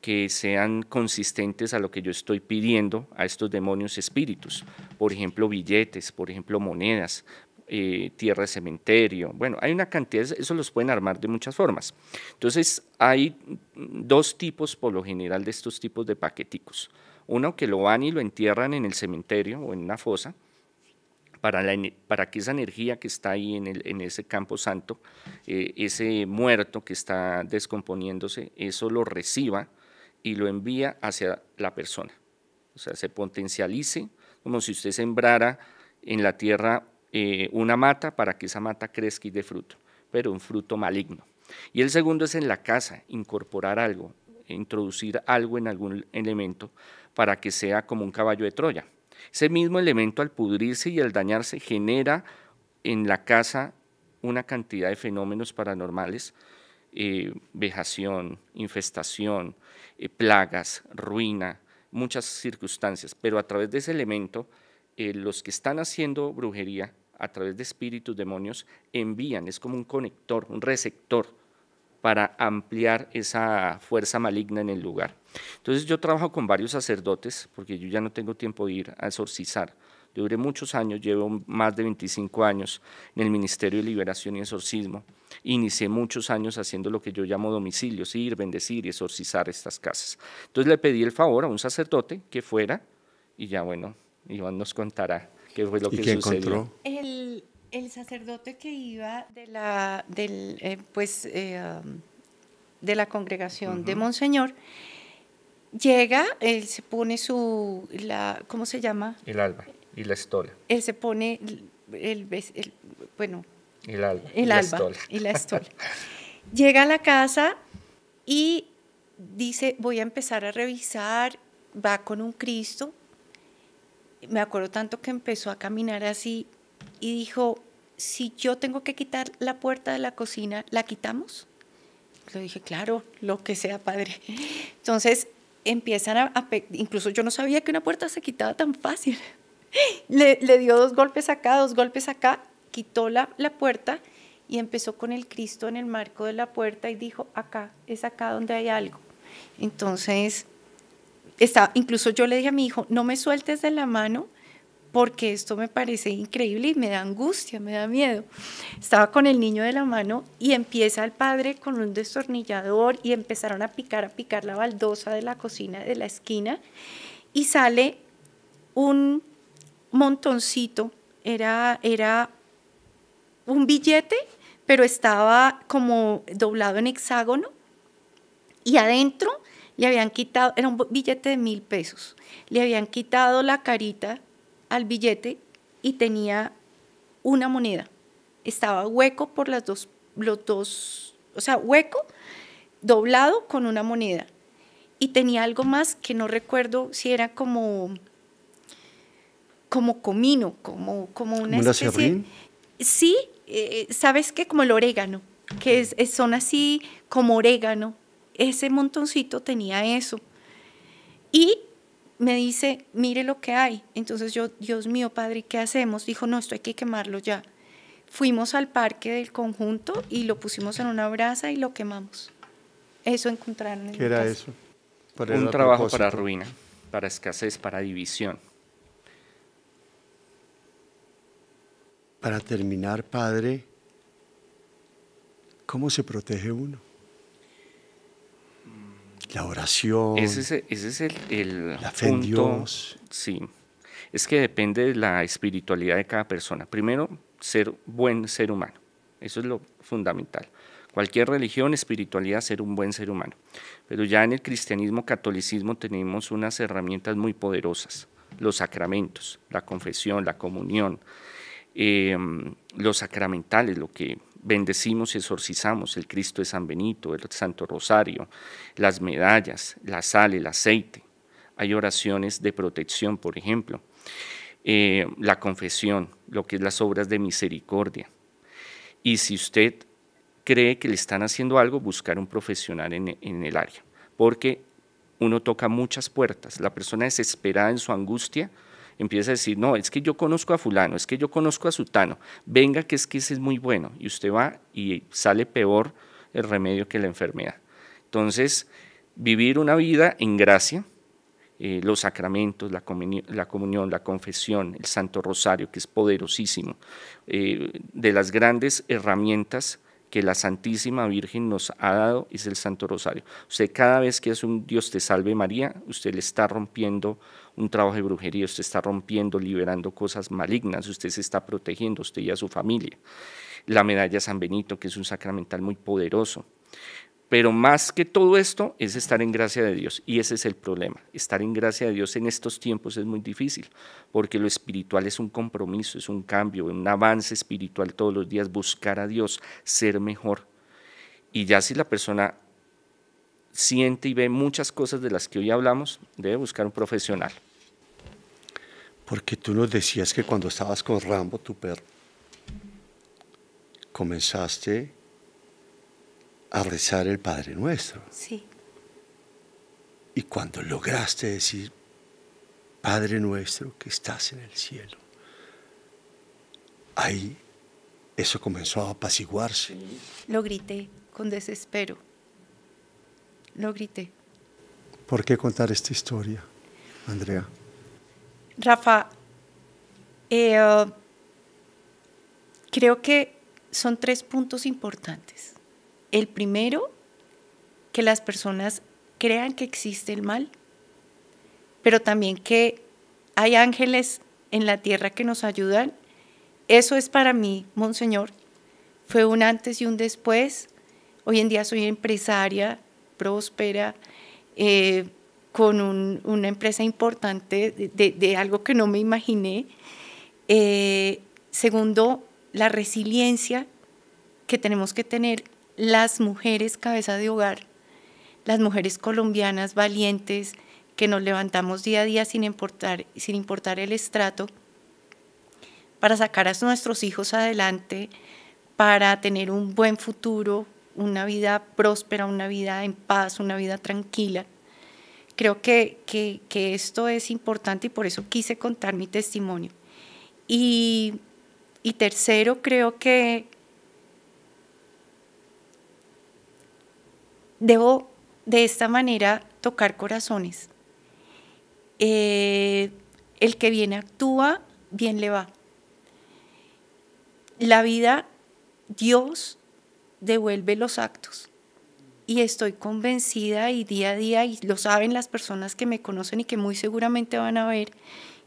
que sean consistentes a lo que yo estoy pidiendo a estos demonios espíritus. Por ejemplo, billetes, por ejemplo, monedas, eh, tierra de cementerio. Bueno, hay una cantidad, eso los pueden armar de muchas formas. Entonces, hay dos tipos por lo general de estos tipos de paqueticos. Uno que lo van y lo entierran en el cementerio o en una fosa para, para que esa energía que está ahí en, el, en ese campo santo, eh, ese muerto que está descomponiéndose, eso lo reciba y lo envía hacia la persona. O sea, se potencialice como si usted sembrara en la tierra eh, una mata para que esa mata crezca y dé fruto, pero un fruto maligno. Y el segundo es en la casa, incorporar algo, introducir algo en algún elemento para que sea como un caballo de Troya. Ese mismo elemento al pudrirse y al dañarse genera en la casa una cantidad de fenómenos paranormales, eh, vejación, infestación, eh, plagas, ruina, muchas circunstancias, pero a través de ese elemento, eh, los que están haciendo brujería a través de espíritus, demonios, envían, es como un conector, un receptor para ampliar esa fuerza maligna en el lugar. Entonces yo trabajo con varios sacerdotes, porque yo ya no tengo tiempo de ir a exorcizar, duré muchos años, llevo más de 25 años en el Ministerio de Liberación y Exorcismo. Inicié muchos años haciendo lo que yo llamo domicilios, ir, bendecir y exorcizar estas casas. Entonces le pedí el favor a un sacerdote que fuera y ya bueno, Iván nos contará qué fue lo que sucedió. Encontró? El, sacerdote que iba de la, del, eh, pues, eh, um, de la congregación de Monseñor llega, él se pone su, ¿cómo se llama? El alba. Y la estola. Él se pone, el, bueno, el alba. El y la estola. y la estola. Llega a la casa y dice, voy a empezar a revisar, va con un Cristo. Me acuerdo tanto que empezó a caminar así y dijo, si yo tengo que quitar la puerta de la cocina, ¿la quitamos? Le dije, claro, lo que sea, padre. Entonces empiezan a, a incluso yo no sabía que una puerta se quitaba tan fácil le, dio dos golpes acá, dos golpes acá, quitó la, puerta y empezó con el Cristo en el marco de la puerta y dijo, acá, es acá donde hay algo. Entonces, está incluso yo le dije a mi hijo, no me sueltes de la mano porque esto me parece increíble y me da angustia, me da miedo. Estaba con el niño de la mano y empieza el padre con un destornillador y empezaron a picar, a picar la baldosa de la cocina de la esquina y sale un montoncito, era, era un billete, pero estaba como doblado en hexágono y adentro le habían quitado, era un billete de mil pesos, le habían quitado la carita al billete y tenía una moneda. Estaba hueco por las dos, los dos, o sea, hueco, doblado con una moneda. Y tenía algo más que no recuerdo si era como como comino, como, como una ¿Como especie... Sí, eh, eh, ¿sabes que Como el orégano, que son así como orégano. Ese montoncito tenía eso. Y me dice, mire lo que hay. Entonces yo, Dios mío, padre, ¿qué hacemos? Dijo, no, esto hay que quemarlo ya. Fuimos al parque del conjunto y lo pusimos en una brasa y lo quemamos. Eso encontraron. En ¿Qué era eso? Un trabajo para ruina, para escasez, para división. Para terminar, Padre, ¿cómo se protege uno? La oración. Ese es, el, la fe en Dios. Sí. Es que depende de la espiritualidad de cada persona. Primero, ser buen ser humano. Eso es lo fundamental. Cualquier religión, espiritualidad, ser un buen ser humano. Pero ya en el cristianismo, catolicismo, tenemos unas herramientas muy poderosas. Los sacramentos, la confesión, la comunión, Em, los sacramentales, lo que bendecimos y exorcizamos, el Cristo de San Benito, el Santo Rosario, las medallas, la sal, el aceite. Hay oraciones de protección, por ejemplo. Eh, la confesión, lo que es las obras de misericordia. Y si usted cree que le están haciendo algo, buscar un profesional en el área, porque uno toca muchas puertas. La persona desesperada en su angustia empieza a decir, no, es que yo conozco a fulano, es que yo conozco a sutano, venga que es que ese es muy bueno, y usted va y sale peor el remedio que la enfermedad. Entonces, vivir una vida en gracia, eh, los sacramentos, la, comunión, la, confesión, el Santo Rosario, que es poderosísimo, eh, de las grandes herramientas que la Santísima Virgen nos ha dado es el Santo Rosario. Usted cada vez que hace un Dios te salve María, usted le está rompiendo un trabajo de brujería, usted está rompiendo, liberando cosas malignas, usted se está protegiendo, usted y a su familia. La medalla San Benito, que es un sacramental muy poderoso. Pero más que todo esto es estar en gracia de Dios. Y ese es el problema. Estar en gracia de Dios en estos tiempos es muy difícil, porque lo espiritual es un compromiso, es un cambio, un avance espiritual todos los días, buscar a Dios, ser mejor. Y ya si la persona siente y ve muchas cosas de las que hoy hablamos, debe buscar un profesional. Porque tú nos decías que cuando estabas con Rambo, tu perro, comenzaste a rezar el Padre Nuestro. Sí. Y cuando lograste decir, Padre Nuestro que estás en el cielo, ahí eso comenzó a apaciguarse. Lo grité con desespero lo grité. ¿Por qué contar esta historia, Andrea? Rafa, eh, uh, creo que son tres puntos importantes. El primero, que las personas crean que existe el mal, pero también que hay ángeles en la tierra que nos ayudan. Eso es para mí, Monseñor. Fue un antes y un después. Hoy en día soy empresaria, próspera, eh, con una empresa importante de, algo que no me imaginé. Eh, segundo, la resiliencia que tenemos que tener las mujeres cabeza de hogar, las mujeres colombianas valientes que nos levantamos día a día sin importar, sin importar el estrato, para sacar a nuestros hijos adelante, para tener un buen futuro, una vida próspera, una vida en paz, una vida tranquila. Creo que, esto es importante y por eso quise contar mi testimonio. Y, tercero, creo que debo de esta manera tocar corazones. Eh, el que bien actúa, bien le va. La vida, Dios devuelve los actos. Y estoy convencida y día a día, y lo saben las personas que me conocen y que muy seguramente van a ver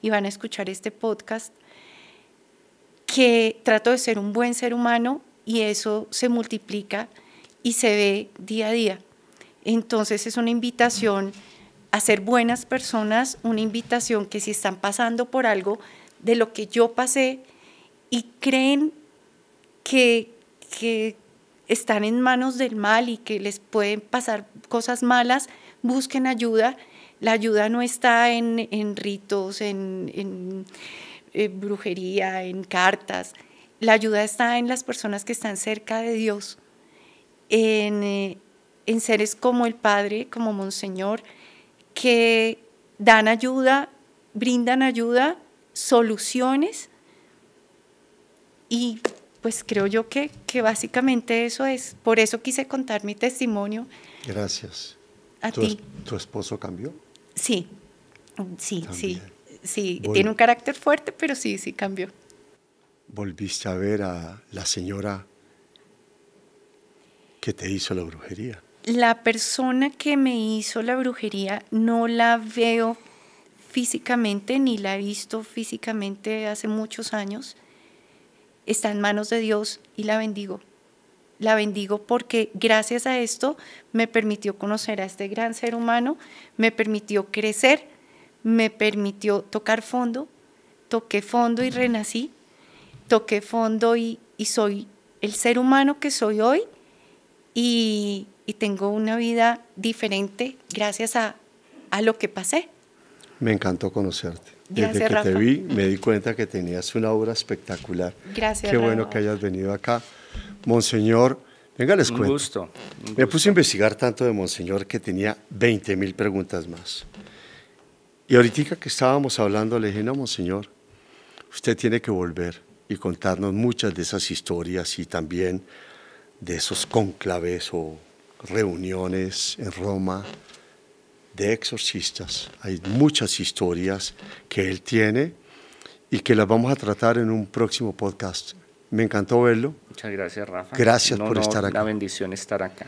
y van a escuchar este podcast, que trato de ser un buen ser humano y eso se multiplica y se ve día a día. Entonces es una invitación a ser buenas personas, una invitación que si están pasando por algo de lo que yo pasé y creen que, que, están en manos del mal y que les pueden pasar cosas malas, busquen ayuda. La ayuda no está en, ritos, en, eh, brujería, en cartas. La ayuda está en las personas que están cerca de Dios, en, eh, en seres como el Padre, como Monseñor, que dan ayuda, brindan ayuda, soluciones y pues creo yo que, que básicamente eso es. Por eso quise contar mi testimonio. Gracias. A ¿Tu, ti. ¿Tu esposo cambió? Sí, mm, sí, sí. Sí, tiene un carácter fuerte, pero sí, sí cambió. ¿Volviste a ver a la señora que te hizo la brujería? La persona que me hizo la brujería no la veo físicamente, ni la he visto físicamente hace muchos años está en manos de Dios y la bendigo. La bendigo porque gracias a esto me permitió conocer a este gran ser humano, me permitió crecer, me permitió tocar fondo, toqué fondo y renací, toqué fondo y, soy el ser humano que soy hoy y, tengo una vida diferente gracias a lo que pasé. Me encantó conocerte. Desde que te vi me di cuenta que tenías una obra espectacular. Gracias. Qué bueno que hayas venido acá. Monseñor, venga, les cuento. Gusto, Me puse a investigar tanto de Monseñor que tenía 20 mil preguntas más. Y ahorita que estábamos hablando, le dije, no, Monseñor, usted tiene que volver y contarnos muchas de esas historias y también de esos conclaves o reuniones en Roma, de exorcistas. Hay muchas historias que él tiene y que las vamos a tratar en un próximo podcast. Me encantó verlo. Muchas gracias, Rafa. Gracias por estar acá. Una bendición estar acá.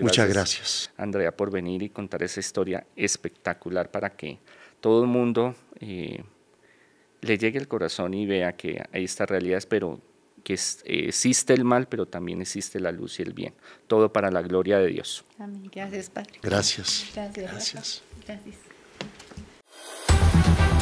Muchas gracias, Andrea, por venir y contar esa historia espectacular para que todo el mundo eh, le llegue al corazón y vea que hay estas realidades, pero que existe el mal, pero también existe la luz y el bien. Todo para la gloria de Dios. Gracias, Padre. Gracias. Gracias. Gracias. Gracias.